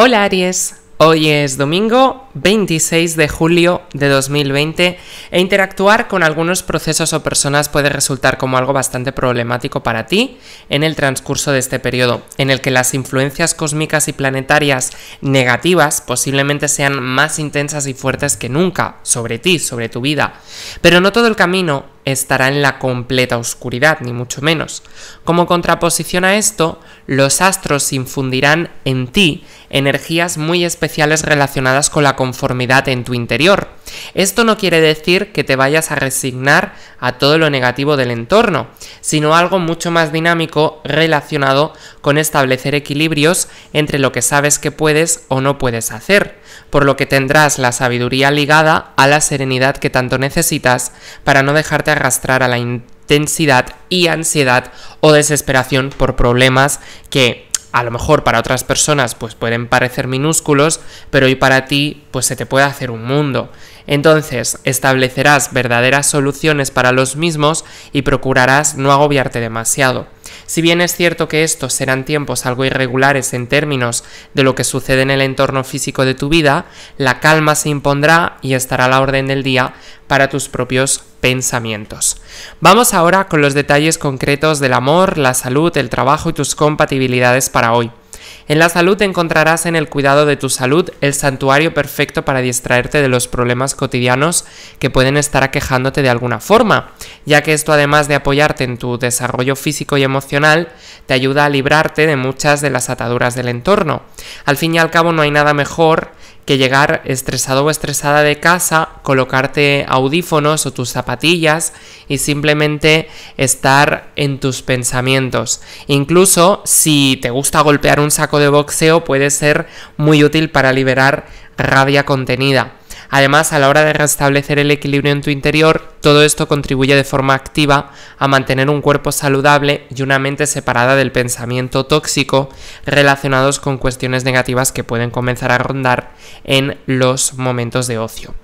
Hola Aries, hoy es domingo 26 de julio de 2020 e interactuar con algunos procesos o personas puede resultar como algo bastante problemático para ti en el transcurso de este periodo, en el que las influencias cósmicas y planetarias negativas posiblemente sean más intensas y fuertes que nunca sobre ti, sobre tu vida. Pero no todo el camino estará en la completa oscuridad, ni mucho menos. Como contraposición a esto, los astros infundirán en ti energías muy especiales relacionadas con la conformidad en tu interior, esto no quiere decir que te vayas a resignar a todo lo negativo del entorno, sino algo mucho más dinámico relacionado con establecer equilibrios entre lo que sabes que puedes o no puedes hacer, por lo que tendrás la sabiduría ligada a la serenidad que tanto necesitas para no dejarte arrastrar a la intensidad y ansiedad o desesperación por problemas que a lo mejor para otras personas pues pueden parecer minúsculos, pero hoy para ti pues se te puede hacer un mundo. Entonces establecerás verdaderas soluciones para los mismos y procurarás no agobiarte demasiado. Si bien es cierto que estos serán tiempos algo irregulares en términos de lo que sucede en el entorno físico de tu vida, la calma se impondrá y estará a la orden del día para tus propios pensamientos. Vamos ahora con los detalles concretos del amor, la salud, el trabajo y tus compatibilidades para hoy. En la salud encontrarás en el cuidado de tu salud el santuario perfecto para distraerte de los problemas cotidianos que pueden estar aquejándote de alguna forma, ya que esto además de apoyarte en tu desarrollo físico y emocional, te ayuda a librarte de muchas de las ataduras del entorno. Al fin y al cabo no hay nada mejor que llegar estresado o estresada de casa, colocarte audífonos o tus zapatillas y simplemente estar en tus pensamientos. Incluso si te gusta golpear un saco de boxeo puede ser muy útil para liberar rabia contenida. Además, a la hora de restablecer el equilibrio en tu interior, todo esto contribuye de forma activa a mantener un cuerpo saludable y una mente separada del pensamiento tóxico relacionados con cuestiones negativas que pueden comenzar a rondar en los momentos de ocio.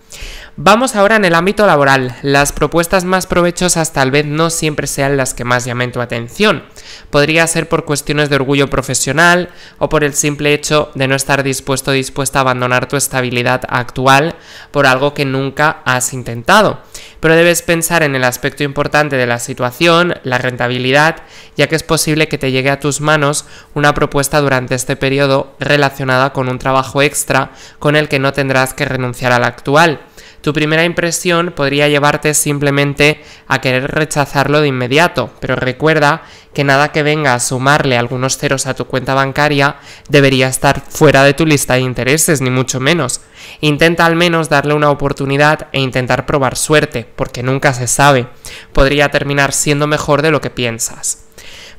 Vamos ahora en el ámbito laboral. Las propuestas más provechosas tal vez no siempre sean las que más llamen tu atención. Podría ser por cuestiones de orgullo profesional o por el simple hecho de no estar dispuesto o dispuesta a abandonar tu estabilidad actual por algo que nunca has intentado pero debes pensar en el aspecto importante de la situación, la rentabilidad, ya que es posible que te llegue a tus manos una propuesta durante este periodo relacionada con un trabajo extra con el que no tendrás que renunciar al actual tu primera impresión podría llevarte simplemente a querer rechazarlo de inmediato, pero recuerda que nada que venga a sumarle algunos ceros a tu cuenta bancaria debería estar fuera de tu lista de intereses, ni mucho menos. Intenta al menos darle una oportunidad e intentar probar suerte, porque nunca se sabe. Podría terminar siendo mejor de lo que piensas.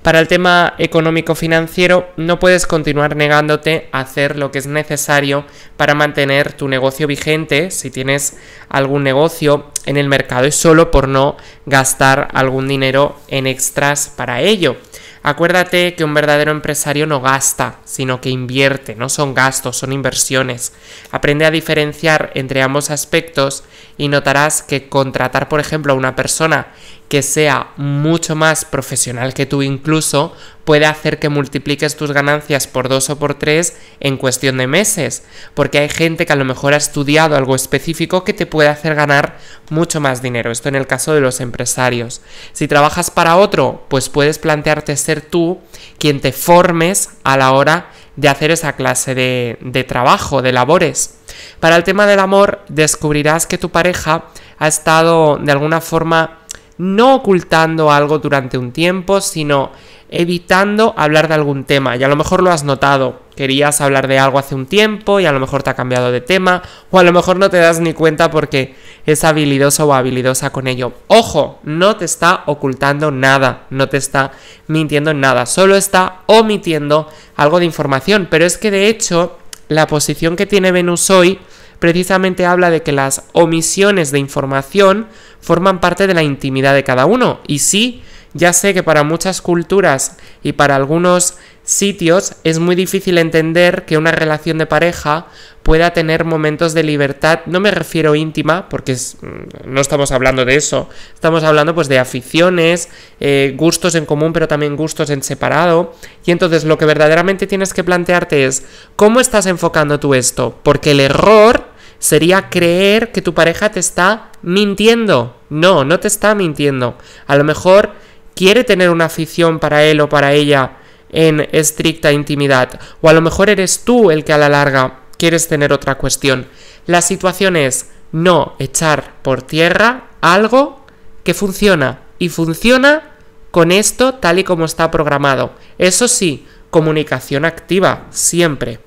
Para el tema económico-financiero, no puedes continuar negándote a hacer lo que es necesario para mantener tu negocio vigente si tienes algún negocio en el mercado y solo por no gastar algún dinero en extras para ello. Acuérdate que un verdadero empresario no gasta, sino que invierte, no son gastos, son inversiones. Aprende a diferenciar entre ambos aspectos y notarás que contratar, por ejemplo, a una persona que sea mucho más profesional que tú incluso, puede hacer que multipliques tus ganancias por dos o por tres en cuestión de meses, porque hay gente que a lo mejor ha estudiado algo específico que te puede hacer ganar mucho más dinero, esto en el caso de los empresarios. Si trabajas para otro, pues puedes plantearte ser tú quien te formes a la hora de hacer esa clase de, de trabajo, de labores. Para el tema del amor, descubrirás que tu pareja ha estado de alguna forma no ocultando algo durante un tiempo, sino evitando hablar de algún tema. Y a lo mejor lo has notado, querías hablar de algo hace un tiempo y a lo mejor te ha cambiado de tema, o a lo mejor no te das ni cuenta porque es habilidoso o habilidosa con ello. Ojo, no te está ocultando nada, no te está mintiendo nada, solo está omitiendo algo de información. Pero es que de hecho, la posición que tiene Venus hoy precisamente habla de que las omisiones de información forman parte de la intimidad de cada uno. Y sí, ya sé que para muchas culturas y para algunos sitios es muy difícil entender que una relación de pareja pueda tener momentos de libertad, no me refiero íntima, porque mm, no estamos hablando de eso, estamos hablando pues de aficiones, eh, gustos en común, pero también gustos en separado, y entonces lo que verdaderamente tienes que plantearte es, ¿cómo estás enfocando tú esto? Porque el error sería creer que tu pareja te está mintiendo. No, no te está mintiendo. A lo mejor quiere tener una afición para él o para ella en estricta intimidad. O a lo mejor eres tú el que a la larga quieres tener otra cuestión. La situación es no echar por tierra algo que funciona. Y funciona con esto tal y como está programado. Eso sí, comunicación activa, siempre.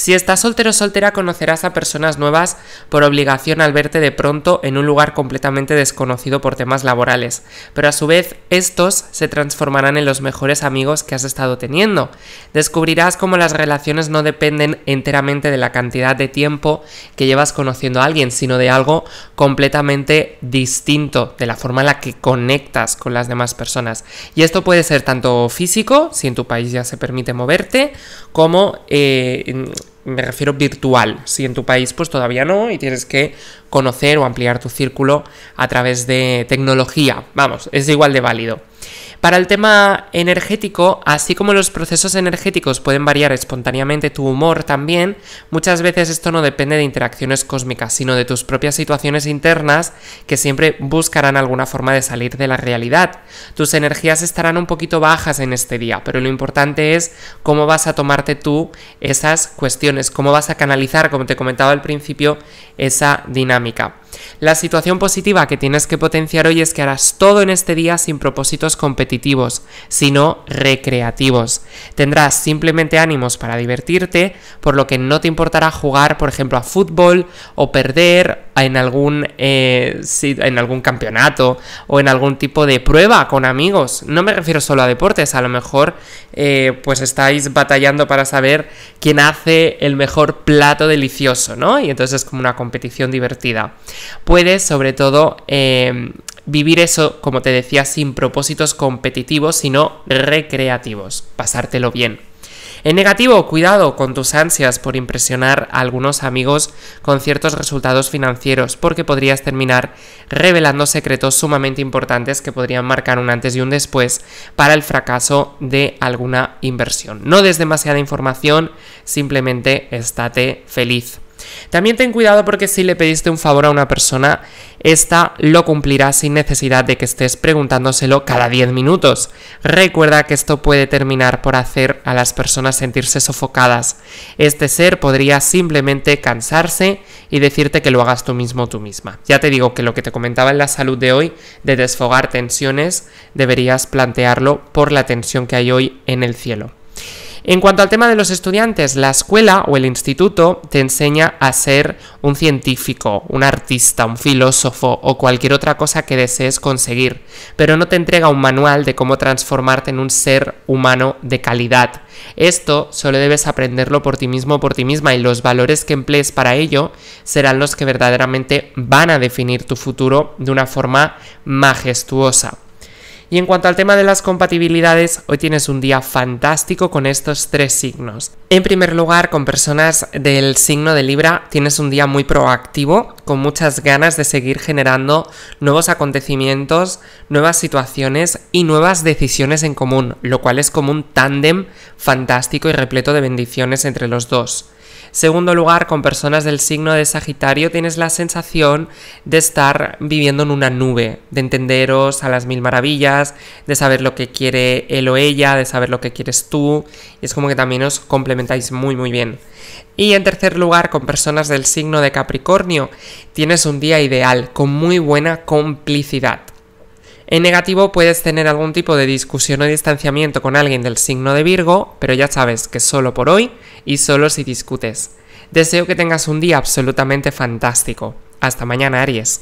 Si estás soltero o soltera conocerás a personas nuevas por obligación al verte de pronto en un lugar completamente desconocido por temas laborales, pero a su vez estos se transformarán en los mejores amigos que has estado teniendo. Descubrirás cómo las relaciones no dependen enteramente de la cantidad de tiempo que llevas conociendo a alguien, sino de algo completamente distinto, de la forma en la que conectas con las demás personas. Y esto puede ser tanto físico, si en tu país ya se permite moverte, como eh, me refiero virtual, si en tu país pues todavía no y tienes que conocer o ampliar tu círculo a través de tecnología. Vamos, es igual de válido. Para el tema energético, así como los procesos energéticos pueden variar espontáneamente tu humor también, muchas veces esto no depende de interacciones cósmicas, sino de tus propias situaciones internas que siempre buscarán alguna forma de salir de la realidad. Tus energías estarán un poquito bajas en este día, pero lo importante es cómo vas a tomarte tú esas cuestiones, cómo vas a canalizar, como te comentaba al principio, esa dinámica. La situación positiva que tienes que potenciar hoy es que harás todo en este día sin propósitos competitivos competitivos, sino recreativos. Tendrás simplemente ánimos para divertirte, por lo que no te importará jugar, por ejemplo, a fútbol o perder en algún, eh, en algún campeonato o en algún tipo de prueba con amigos. No me refiero solo a deportes, a lo mejor eh, pues estáis batallando para saber quién hace el mejor plato delicioso, ¿no? Y entonces es como una competición divertida. Puedes sobre todo eh, vivir eso, como te decía, sin propósitos competitivos, sino recreativos, pasártelo bien. En negativo, cuidado con tus ansias por impresionar a algunos amigos con ciertos resultados financieros, porque podrías terminar revelando secretos sumamente importantes que podrían marcar un antes y un después para el fracaso de alguna inversión. No des demasiada información, simplemente estate feliz. También ten cuidado porque si le pediste un favor a una persona, esta lo cumplirá sin necesidad de que estés preguntándoselo cada 10 minutos. Recuerda que esto puede terminar por hacer a las personas sentirse sofocadas. Este ser podría simplemente cansarse y decirte que lo hagas tú mismo tú misma. Ya te digo que lo que te comentaba en la salud de hoy, de desfogar tensiones, deberías plantearlo por la tensión que hay hoy en el cielo. En cuanto al tema de los estudiantes, la escuela o el instituto te enseña a ser un científico, un artista, un filósofo o cualquier otra cosa que desees conseguir, pero no te entrega un manual de cómo transformarte en un ser humano de calidad. Esto solo debes aprenderlo por ti mismo o por ti misma y los valores que emplees para ello serán los que verdaderamente van a definir tu futuro de una forma majestuosa. Y en cuanto al tema de las compatibilidades, hoy tienes un día fantástico con estos tres signos. En primer lugar, con personas del signo de Libra, tienes un día muy proactivo, con muchas ganas de seguir generando nuevos acontecimientos, nuevas situaciones y nuevas decisiones en común, lo cual es como un tándem fantástico y repleto de bendiciones entre los dos. Segundo lugar, con personas del signo de Sagitario tienes la sensación de estar viviendo en una nube, de entenderos a las mil maravillas, de saber lo que quiere él o ella, de saber lo que quieres tú. Y es como que también os complementáis muy, muy bien. Y en tercer lugar, con personas del signo de Capricornio, tienes un día ideal, con muy buena complicidad. En negativo puedes tener algún tipo de discusión o distanciamiento con alguien del signo de Virgo, pero ya sabes que solo por hoy y solo si discutes. Deseo que tengas un día absolutamente fantástico. Hasta mañana, Aries.